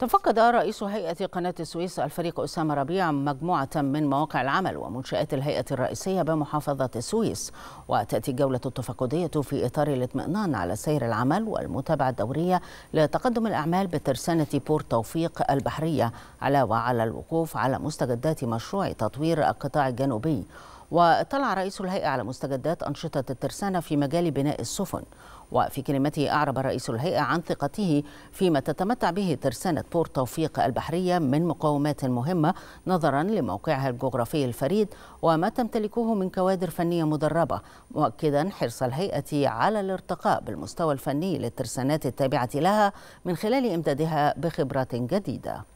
تفقد رئيس هيئة قناة السويس الفريق أسامة ربيع مجموعة من مواقع العمل ومنشآت الهيئة الرئيسية بمحافظة السويس وتأتي الجولة التفقدية في إطار الاطمئنان على سير العمل والمتابعة الدورية لتقدم الأعمال بترسانة بور توفيق البحرية على وعلى الوقوف على مستجدات مشروع تطوير القطاع الجنوبي وطلع رئيس الهيئة على مستجدات أنشطة الترسانة في مجال بناء السفن وفي كلمته أعرب رئيس الهيئة عن ثقته فيما تتمتع به ترسانة بور توفيق البحرية من مقومات مهمة نظرا لموقعها الجغرافي الفريد وما تمتلكه من كوادر فنية مدربة مؤكدا حرص الهيئة على الارتقاء بالمستوى الفني للترسانات التابعة لها من خلال إمدادها بخبرات جديدة